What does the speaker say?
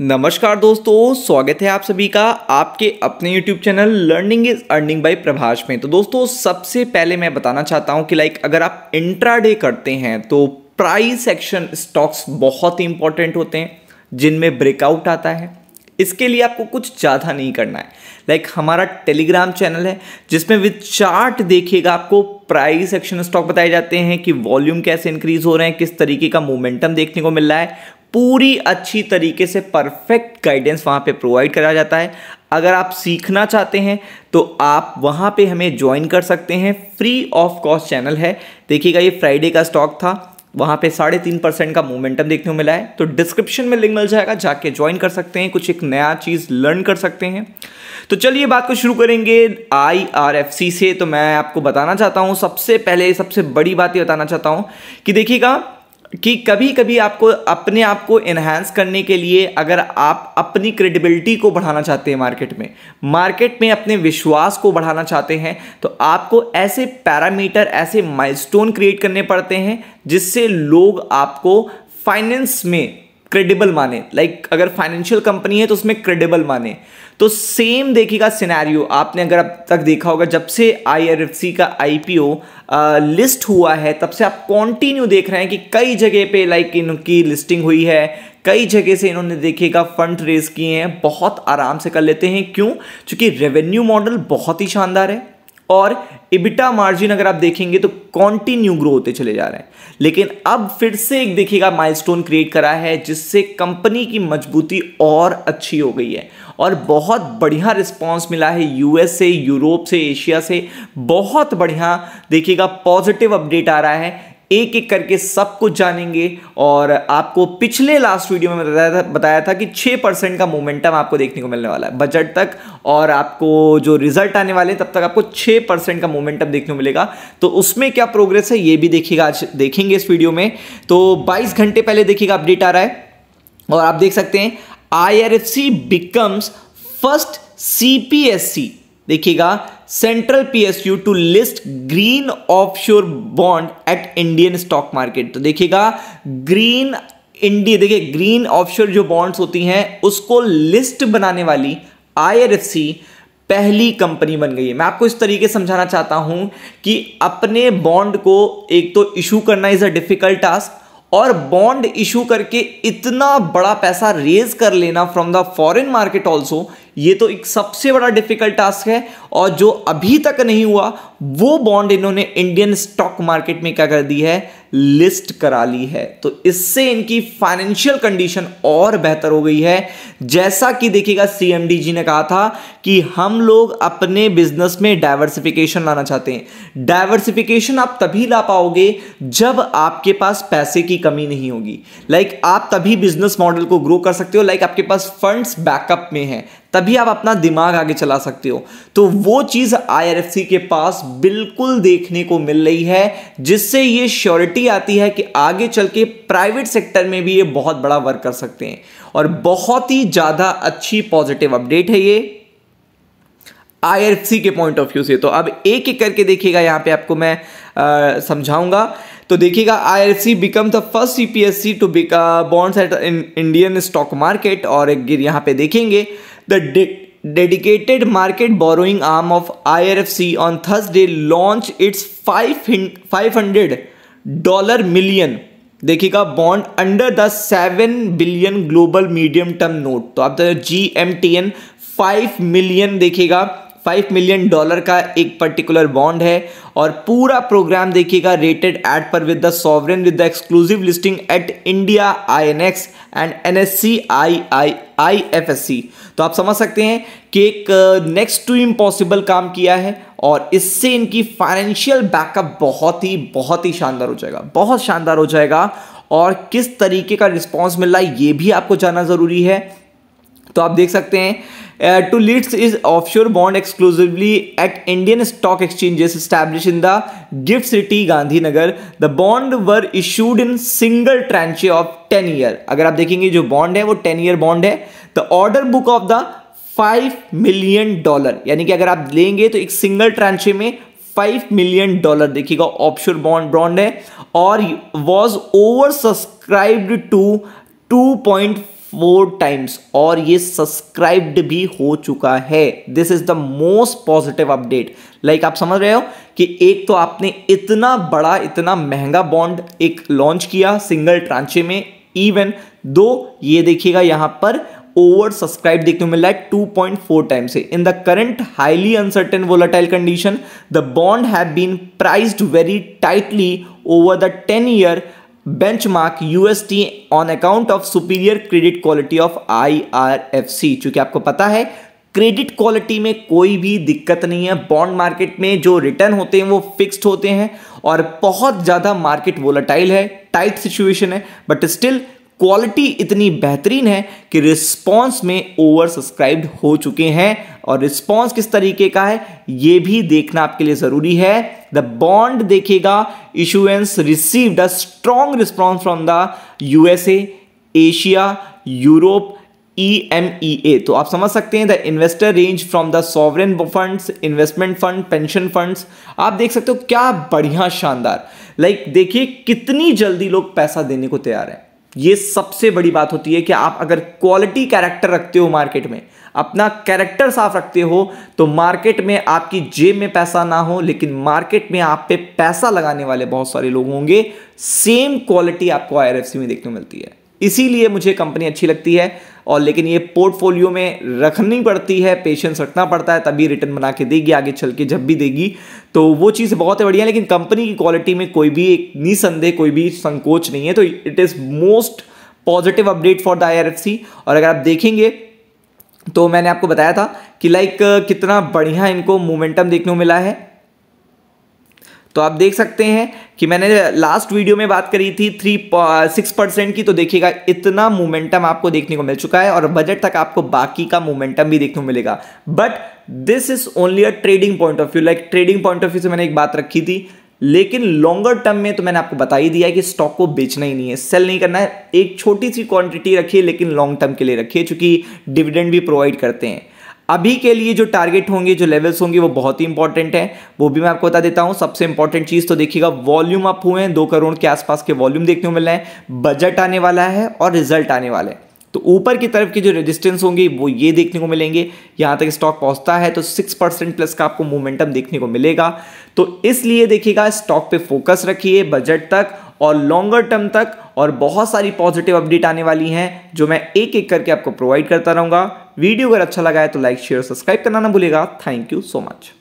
नमस्कार दोस्तों स्वागत है आप सभी का आपके अपने YouTube channel learning is earning by Prabhash में तो दोस्तों सबसे पहले मैं बताना चाहता हूं कि लाइक अगर आप इंट्राडे करते हैं तो प्राइस एक्शन स्टॉक्स बहुत ही इंपॉर्टेंट होते हैं जिनमें ब्रेकआउट आता है इसके लिए आपको कुछ ज़्यादा नहीं करना है लाइक हमारा टेलीग्राम चैनल है जिसमें विद चार्ट देखिएगा आपको प्राइस एक्शन स्टॉक बताए जाते हैं कि वॉल्यूम कैसे इंक्रीज हो रहे हैं किस तरीके का मोमेंटम देखने को मिल रहा है पूरी अच्छी तरीके से परफेक्ट गाइडेंस वहाँ पे प्रोवाइड करा जाता है अगर आप सीखना चाहते हैं तो आप वहाँ पे हमें ज्वाइन कर सकते हैं फ्री ऑफ कॉस्ट चैनल है देखिएगा ये फ्राइडे का स्टॉक था वहाँ पे साढ़े तीन परसेंट का मोमेंटम देखने को मिला है तो डिस्क्रिप्शन में लिंक मिल जाएगा जाके ज्वाइन कर सकते हैं कुछ एक नया चीज़ लर्न कर सकते हैं तो चलिए बात को शुरू करेंगे आई से तो मैं आपको बताना चाहता हूँ सबसे पहले सबसे बड़ी बात ये बताना चाहता हूँ कि देखिएगा कि कभी कभी आपको अपने आप को इन्हांस करने के लिए अगर आप अपनी क्रेडिबिलिटी को बढ़ाना चाहते हैं मार्केट में मार्केट में अपने विश्वास को बढ़ाना चाहते हैं तो आपको ऐसे पैरामीटर ऐसे माइलस्टोन क्रिएट करने पड़ते हैं जिससे लोग आपको फाइनेंस में क्रेडिबल माने लाइक like, अगर फाइनेंशियल कंपनी है तो उसमें क्रेडिबल माने तो सेम देखिएगा सिनेरियो आपने अगर अब तक देखा होगा जब से आई का आई लिस्ट हुआ है तब से आप कॉन्टिन्यू देख रहे हैं कि कई जगह पे लाइक इनकी लिस्टिंग हुई है कई जगह से इन्होंने देखिएगा फंड रेज किए हैं बहुत आराम से कर लेते हैं क्यों क्योंकि रेवेन्यू मॉडल बहुत ही शानदार है और इबिटा मार्जिन अगर आप देखेंगे तो कॉन्टिन्यू ग्रो होते चले जा रहे हैं लेकिन अब फिर से एक देखिएगा माइलस्टोन क्रिएट करा है जिससे कंपनी की मजबूती और अच्छी हो गई है और बहुत बढ़िया रिस्पांस मिला है यूएस से यूरोप से एशिया से बहुत बढ़िया देखिएगा पॉजिटिव अपडेट आ रहा है एक एक करके सब कुछ जानेंगे और आपको पिछले लास्ट वीडियो में बताया था बताया था कि छः परसेंट का मोमेंटम आपको देखने को मिलने वाला है बजट तक और आपको जो रिजल्ट आने वाले तब तक आपको छः परसेंट का मोमेंटम देखने को मिलेगा तो उसमें क्या प्रोग्रेस है ये भी देखिएगा आज देखेंगे इस वीडियो में तो बाईस घंटे पहले देखिएगा अपडेट आ रहा है और आप देख सकते हैं I R C becomes first C P S C देखिएगा central PSU to list green offshore bond at Indian stock market तो देखिएगा ग्रीन इंडिया देखिए ग्रीन ऑफशोर जो बॉन्ड्स होती हैं उसको लिस्ट बनाने वाली आईआरएफसी पहली कंपनी बन गई है मैं आपको इस तरीके समझाना चाहता हूं कि अपने बॉन्ड को एक तो इशू करना इज अ डिफिकल्ट टास्क और बॉन्ड इशू करके इतना बड़ा पैसा रेज कर लेना from the foreign market also ये तो एक सबसे बड़ा डिफिकल्ट टास्क है और जो अभी तक नहीं हुआ वो बॉन्ड इन्होंने इंडियन स्टॉक मार्केट में क्या कर दी है लिस्ट करा ली है तो इससे इनकी फाइनेंशियल कंडीशन और बेहतर हो गई है जैसा कि देखिएगा सीएमडी जी ने कहा था कि हम लोग अपने बिजनेस में डायवर्सिफिकेशन लाना चाहते हैं डायवर्सिफिकेशन आप तभी ला पाओगे जब आपके पास पैसे की कमी नहीं होगी लाइक आप तभी बिजनेस मॉडल को ग्रो कर सकते हो लाइक आपके पास फंड्स बैकअप में है तभी आप अपना दिमाग आगे चला सकते हो तो वो चीज़ आईआरएफसी के पास बिल्कुल देखने को मिल रही है जिससे ये श्योरिटी थ्योरी आती है कि आगे चल के प्राइवेट सेक्टर में भी ये बहुत बड़ा वर्क कर सकते हैं और बहुत ही ज़्यादा अच्छी पॉजिटिव अपडेट है ये आई के पॉइंट ऑफ व्यू से तो अब एक एक करके देखिएगा यहाँ पे आपको मैं समझाऊंगा तो देखिएगा C become the first C to बिक bonds at Indian stock market और यहाँ पे देखेंगे the dedicated market borrowing arm of I C on Thursday launch its five hundred dollar million देखिएगा bond under the seven billion global medium term note तो आप G M T N five million देखिएगा five million dollar का एक particular bond है और पूरा programme देखिएगा रेटेड एट पर with the sovereign with the exclusive listing at India I N X and N S C I I I F S C तो आप समझ सकते हैं कि एक नेक्स्ट टू इम्पॉसिबल काम किया है और इससे इनकी फाइनेंशियल बैकअप बहुत ही बहुत ही शानदार हो जाएगा बहुत शानदार हो जाएगा और किस तरीके का रिस्पॉन्स मिल रहा है ये भी आपको जानना ज़रूरी है तो आप देख सकते हैं to leads is offshore bond exclusively at Indian stock exchanges establish in the GIFT City Gandhinagar the bond were issued in single tranche of ten year अगर आप देखेंगे जो बॉन्ड है वो टेन ईयर बॉन्ड है the order book of the five million dollar यानी कि अगर आप लेंगे तो एक सिंगल ट्रांचे में फाइव मिलियन डॉलर देखिएगा ऑप्शन बॉन्ड ब्रॉन्ड है और was over subscribed to two point four times और ये सब्सक्राइब्ड भी हो चुका है this is the most positive update like आप समझ रहे हो कि एक तो आपने इतना बड़ा इतना महंगा बॉन्ड एक लॉन्च किया सिंगल ट्रांचे में इवन दो ये देखिएगा यहां पर ओवर सब्सक्राइब देखने को मिल रहा है फोर टाइम से in the current highly uncertain volatile condition the bond have been priced very tightly over the ten year bench benchmark UST on account of superior credit quality of I R F C चूंकि आपको पता है credit quality में कोई भी दिक्कत नहीं है बॉन्ड मार्केट में जो रिटर्न होते हैं वो फिक्स्ड होते हैं और बहुत ज़्यादा मार्केट वोलाटाइल है टाइट सिचुएशन है बट स्टिल क्वालिटी इतनी बेहतरीन है कि रिस्पॉन्स में ओवर सब्सक्राइब्ड हो चुके हैं और रिस्पॉन्स किस तरीके का है ये भी देखना आपके लिए ज़रूरी है द बॉन्ड देखेगा issuance received a strong response from the USA Asia Europe E M E A तो आप समझ सकते हैं the investor range from the sovereign funds investment fund pension funds आप देख सकते हो क्या बढ़िया शानदार लाइक like, देखिए कितनी जल्दी लोग पैसा देने को तैयार हैं ये सबसे बड़ी बात होती है कि आप अगर क्वालिटी कैरेक्टर रखते हो मार्केट में अपना कैरेक्टर साफ रखते हो तो मार्केट में आपकी जेब में पैसा ना हो लेकिन मार्केट में आप पे पैसा लगाने वाले बहुत सारे लोग होंगे सेम क्वालिटी आपको आई में देखने को मिलती है इसीलिए मुझे कंपनी अच्छी लगती है और लेकिन ये पोर्टफोलियो में रखनी पड़ती है पेशेंस रखना पड़ता है तभी रिटर्न बना के देगी आगे चल के जब भी देगी तो वो चीज़ बहुत बढ़िया है लेकिन कंपनी की क्वालिटी में कोई भी एक निसंदेह कोई भी संकोच नहीं है तो it is most positive update for the I और अगर आप देखेंगे तो मैंने आपको बताया था कि लाइक कितना बढ़िया इनको मोमेंटम देखने को मिला है तो आप देख सकते हैं कि मैंने लास्ट वीडियो में बात करी थी थ्री सिक्स परसेंट की तो देखिएगा इतना मोमेंटम आपको देखने को मिल चुका है और बजट तक आपको बाकी का मोमेंटम भी देखने को मिलेगा but this is only a trading point of view like trading point of view से मैंने एक बात रखी थी लेकिन लॉन्गर टर्म में तो मैंने आपको बता ही दिया है कि स्टॉक को बेचना ही नहीं है सेल नहीं करना है एक छोटी सी क्वांटिटी रखिए लेकिन लॉन्ग टर्म के लिए रखिए चूंकि डिविडेंड भी प्रोवाइड करते हैं अभी के लिए जो टारगेट होंगे जो लेवल्स होंगे वो बहुत ही इंपॉर्टेंट है वो भी मैं आपको बता देता हूँ सबसे इंपॉर्टेंट चीज़ तो देखिएगा वॉल्यूम अप हुए हैं दो करोड़ के आसपास के वॉल्यूम देखने को मिल रहे हैं बजट आने वाला है और रिजल्ट आने वाला है तो ऊपर की तरफ के जो रेजिस्टेंस होंगे वो ये देखने को मिलेंगे यहाँ तक स्टॉक पहुँचता है तो सिक्स परसेंट प्लस का आपको मोमेंटम देखने को मिलेगा तो इसलिए देखिएगा स्टॉक पे फोकस रखिए बजट तक और लॉन्गर टर्म तक और बहुत सारी पॉजिटिव अपडेट आने वाली हैं जो मैं एक एक करके आपको प्रोवाइड करता रहूँगा वीडियो अगर अच्छा लगा है तो लाइक शेयर सब्सक्राइब करना ना भूलेगा थैंक यू सो मच